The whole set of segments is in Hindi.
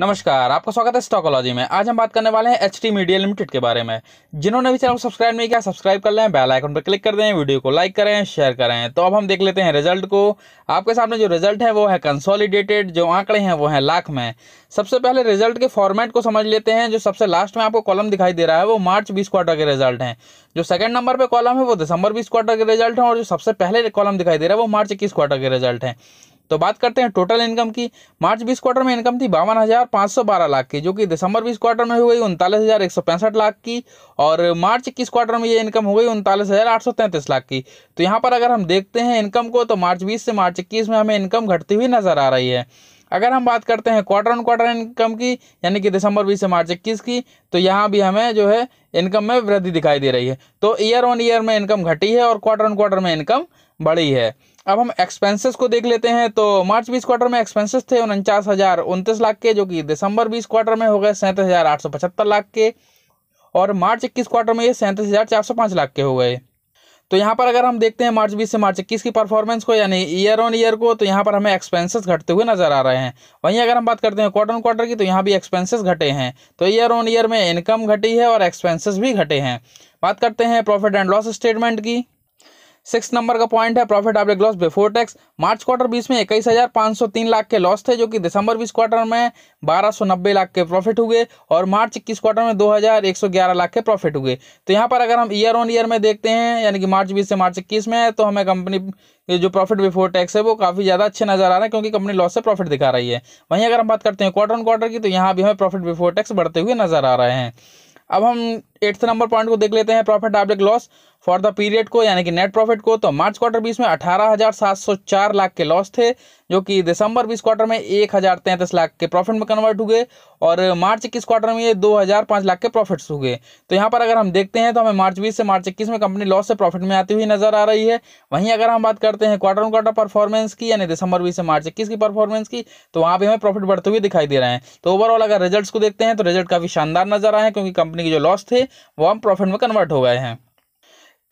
नमस्कार आपका स्वागत है स्टॉकोलॉजी में आज हम बात करने वाले हैं एच टी मीडिया लिमिटेड के बारे में जिन्होंने भी चैनल को सब्सक्राइब नहीं किया सब्सक्राइब कर लें बेल आइकन पर क्लिक कर दें वीडियो को लाइक करें शेयर करें तो अब हम देख लेते हैं रिजल्ट को आपके सामने जो रिजल्ट है वो है कंसोलिडेटेड जो आंकड़े हैं वो हैं लाख में सबसे पहले रिजल्ट के फॉर्मेट को समझ लेते हैं जो सबसे लास्ट में आपको कॉलम दिखाई दे रहा है वो मार्च बीस क्वार्टर के रिजल्ट हैं जो सेकंड नंबर पे कॉलम है वो दिसंबर बीस क्वार्टर के रिजल्ट हैं और जो सबसे पहले कॉलम दिखाई दे रहा है वो मार्च इक्कीस क्वार्टर के रिजल्ट हैं तो बात करते हैं टोटल इनकम की मार्च बीस क्वार्टर में इनकम थी बावन हज़ार पांच सौ बारह लाख की जो कि दिसंबर बीस क्वार्टर में हो गई उनतालीस हज़ार एक सौ पैंसठ लाख की और मार्च इक्कीस क्वार्टर में ये इनकम हो गई उनतालीस हज़ार आठ सौ तैंतीस लाख की तो यहाँ पर अगर हम देखते हैं इनकम को तो मार्च बीस से मार्च इक्कीस में हमें इनकम घटती हुई नज़र आ रही है अगर हम बात करते हैं क्वार्टर ऑन क्वार्टर इनकम की यानी कि दिसंबर बीस से मार्च इक्कीस की तो यहाँ भी हमें जो है इनकम में वृद्धि दिखाई दे रही है तो ईयर ऑन ईयर में इनकम घटी है और क्वार्टर ऑन क्वार्टर में इनकम बढ़ी है अब हम एक्सपेंसेस को देख लेते हैं तो मार्च बीस क्वार्टर में एक्सपेंसेस थे उनचास हज़ार उनतीस लाख के जो कि दिसंबर बीस क्वार्टर में हो गए सैंतीस हज़ार आठ सौ पचहत्तर लाख के और मार्च इक्कीस क्वार्टर में ये सैंतीस हज़ार चार सौ पाँच लाख के हो गए तो यहाँ पर अगर हम देखते हैं मार्च बीस से मार्च इक्कीस की परफॉर्मेंस को यानी ईयर ऑन ईयर को तो यहाँ पर हमें एक्सपेंसेस घटते हुए नजर आ रहे हैं वहीं अगर हम बात करते हैं क्वार्टर ऑन क्वार्टर की तो यहाँ भी एक्सपेंसेस घटे हैं तो ईयर ऑन ईयर में इनकम घटी है और एक्सपेंसेस भी घटे हैं बात करते हैं प्रॉफिट एंड लॉस स्टेटमेंट की सिक्स नंबर का पॉइंट है profit after loss before tax March quarter बीस में इक्कीस हजार पाँच सौ तीन लाख के लॉस थे जो कि दिसंबर बीस क्वार्टर में बारह सौ नब्बे लाख के प्रॉफिट हुए और मार्च इक्कीस क्वार्टर में दो हजार एक सौ ग्यारह लाख के प्रॉफिट हुए तो यहाँ पर अगर हम ईयर ऑन ईयर में देखते हैं यानी कि मार्च बीस से मार्च इक्कीस में तो हमें कंपनी ये जो प्रॉफिट बिफोर टैक्स है वो काफ़ी ज़्यादा अच्छे नजर आ रहे हैं क्योंकि कंपनी लॉस से प्रॉफिट दिखा रही है वहीं अगर हम बात करते हैं क्वार्टर ऑन क्वार्टर की तो यहाँ भी हमें प्रॉफिट बिफोर टैक्स बढ़ते हुए नजर आ रहे हैं अब हम एट्थ नंबर पॉइंट को देख लेते हैं profit after loss for the period को यानी कि नेट प्रॉफिट को तो मार्च क्वार्टर बीस में अठारह हजार सात सौ चार लाख के लॉस थे जो कि दिसंबर बीस क्वार्टर में एक हजार तैंतीस लाख के प्रॉफिट में कन्वर्ट हुए और मार्च इक्कीस क्वार्टर में ये दो हजार पांच लाख के प्रॉफिट्स हुए तो यहाँ पर अगर हम देखते हैं तो हमें मार्च बीस से मार्च इक्कीस में कंपनी लॉस से प्रॉफिट में आती हुई नजर आ रही है वहीं अगर हम बात करते हैं क्वार्टर क्वार्टर परफॉर्मेंस की यानी दिसंबर बीस से मार्च इक्कीस की परफॉर्मेंस की तो वहाँ पर हमें प्रॉफिट बढ़ते हुए दिखाई दे रहे हैं तो ओवरऑल अगर रिजल्ट को देखते हैं तो रिजल्ट काफ़ी शानदार नजर आए हैं क्योंकि कंपनी के जो लॉस थे वो हम प्रॉफिट में कन्वर्ट हो गए हैं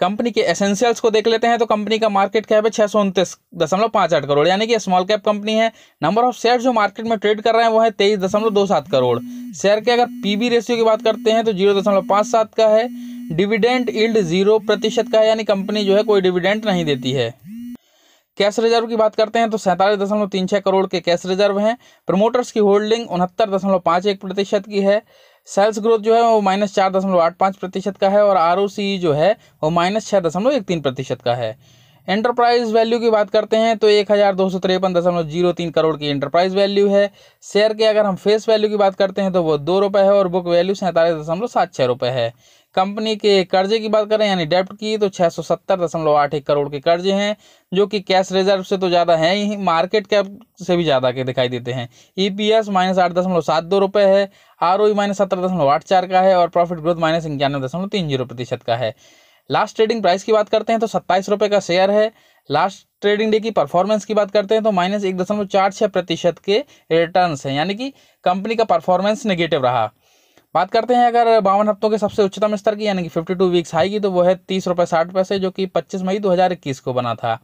कंपनी के एसेंशियल्स को देख लेते हैं तो कंपनी का मार्केट कैप है छः सौ उनतीस दशमलव पाँच आठ करोड़ यानी कि स्मॉल कैप कंपनी है नंबर ऑफ शेयर जो मार्केट में ट्रेड कर रहे हैं वो है तेईस दशमलव दो सात करोड़ शेयर के अगर पीबी रेशियो की बात करते हैं तो जीरो दशमलव पाँच सात का है डिविडेंड इल्ड जीरो प्रतिशत का है यानी कंपनी जो है कोई डिविडेंड नहीं देती है कैश रिजर्व की बात करते हैं तो सैंतालीस दशमलव तीन छः करोड़ के कैश रिजर्व हैं प्रमोटर्स की होल्डिंग उनहत्तर दशमलव पाँच एक प्रतिशत की है सेल्स ग्रोथ जो है वो माइनस चार दशमलव आठ पाँच प्रतिशत का है और आर जो है वो माइनस छः दशमलव एक तीन प्रतिशत का है एंटरप्राइज वैल्यू की बात करते हैं तो एक हज़ार दो सौ तिरपन दशमलव जीरो तीन करोड़ की एंटरप्राइज वैल्यू है शेयर के अगर हम फेस वैल्यू की बात करते हैं तो वो दो रुपये है और बुक वैल्यू सैंतालीस दशमलव सात छः रुपये है कंपनी के कर्जे की बात करें यानी डेप्ट की तो छः सौ सत्तर दशमलव आठ एक करोड़ के कर्जे हैं जो कि कैश रिजर्व से तो ज़्यादा हैं ही मार्केट कैप से भी ज़्यादा के दिखाई देते हैं ई पी एस माइनस आठ दशमलव सात दो रुपये है आर ओ e माइनस सत्रह दशमलव आठ चार का है और प्रॉफिट ग्रोथ माइनस इक्यानवे दशमलव तीन जीरो प्रतिशत का है लास्ट ट्रेडिंग प्राइस की बात करते हैं तो सत्ताईस रुपये का शेयर है लास्ट ट्रेडिंग डे की परफॉर्मेंस की बात करते हैं तो माइनस एक दशमलव चार छः प्रतिशत के रिटर्न हैं यानी कि कंपनी का परफॉर्मेंस नेगेटिव रहा बात करते हैं अगर बावन हफ्तों के सबसे उच्चतम स्तर की यानी कि फिफ्टी टू वीक्स हाई की तो वो है तीस रुपये साठ पैसे जो कि पच्चीस मई दो हज़ार इक्कीस को बना था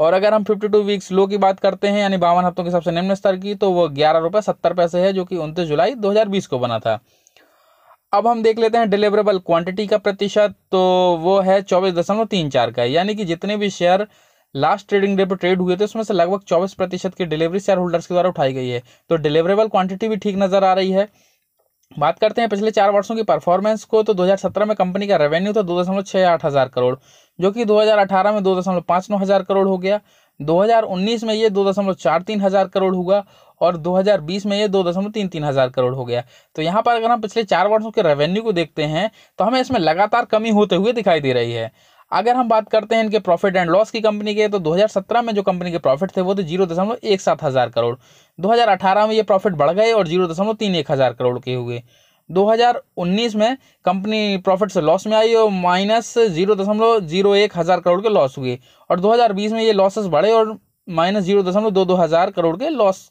और अगर हम फिफ्टी टू वीक्स लो की बात करते हैं यानी बावन हफ्तों के सबसे निम्न स्तर की तो वो ग्यारह रुपये सत्तर पैसे है जो कि उनतीस जुलाई दो हज़ार बीस को बना था अब हम देख लेते हैं डिलीवरेबल क्वांटिटी का प्रतिशत तो वो है चौबीस दशमलव तीन चार का यानी कि जितने भी शेयर लास्ट ट्रेडिंग डे पर ट्रेड हुए थे उसमें से लगभग चौबीस प्रतिशत की डिलीवरी शेयर होल्डर्स के द्वारा उठाई गई है तो डिलीवरेबल क्वांटिटी भी ठीक नजर आ रही है बात करते हैं पिछले चार वर्षों की परफॉर्मेंस को तो 2017 में कंपनी का रेवेन्यू था दो दशमलव छः आठ हज़ार करोड़ जो कि 2018 में दो दशमलव पाँच नौ हज़ार करोड़ हो गया 2019 में ये दो दशमलव चार तीन हज़ार करोड़ हुआ और 2020 में ये दो दशमलव तीन तीन हज़ार करोड़ हो गया तो यहाँ पर अगर हम पिछले चार वर्षों के रेवेन्यू को देखते हैं तो हमें इसमें लगातार कमी होते हुए दिखाई दे रही है अगर हम बात करते हैं इनके प्रॉफिट एंड लॉस की कंपनी के तो 2017 में जो कंपनी के प्रॉफिट थे वो थे जीरो दशमलव एक सात हज़ार करोड़ 2018 में ये प्रॉफिट बढ़ गए और जीरो दशमलव तीन एक हज़ार करोड़ के हुए 2019 में कंपनी प्रॉफिट से लॉस में आई और माइनस जीरो दशमलव जीरो एक हज़ार करोड़ के लॉस हुए और 2020 में ये लॉसेस बढ़े और माइनस जीरो दशमलव दो दो हज़ार करोड़ के लॉस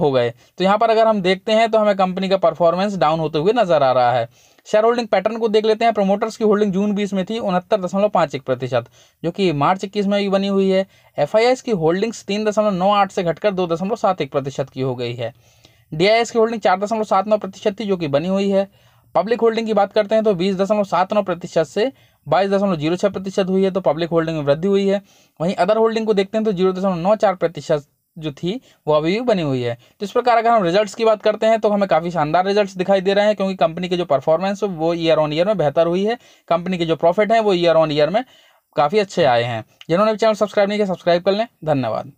हो गए तो यहाँ पर अगर हम देखते हैं तो हमें कंपनी का परफॉर्मेंस डाउन होते हुए नजर आ रहा है शेयर होल्डिंग पैटर्न को देख लेते हैं प्रमोटर्स की होल्डिंग जून बीस में थी उनहत्तर दशमलव पाँच एक प्रतिशत जो कि मार्च इक्कीस में भी बनी हुई है एफ की होल्डिंग्स तीन दशमलव नौ आठ से घटकर दो दशमलव सात एक प्रतिशत की हो गई है डीआईएस की होल्डिंग चार दशमलव सात नौ प्रतिशत थी जो कि बनी हुई है पब्लिक होल्डिंग की बात करते हैं तो बीस दशमलव सात नौ प्रतिशत से बाईस दशमलव जीरो छः प्रतिशत हुई है तो पब्लिक होल्डिंग में वृद्धि हुई है वहीं अदर होल्डिंग को देखते हैं तो जीरो दशमलव नौ चार प्रतिशत जो थी वो अभी भी बनी हुई है तो इस प्रकार अगर हम रिजल्ट्स की बात करते हैं तो हमें काफ़ी शानदार रिजल्ट्स दिखाई दे रहे हैं क्योंकि कंपनी की जो परफॉर्मेंस वो ईयर ऑन ईयर में बेहतर हुई है कंपनी के जो प्रॉफिट हैं वो ईयर ऑन ईयर में काफ़ी अच्छे आए हैं जिन्होंने भी चैनल सब्सक्राइब नहीं किया सब्सक्राइब कर लें धन्यवाद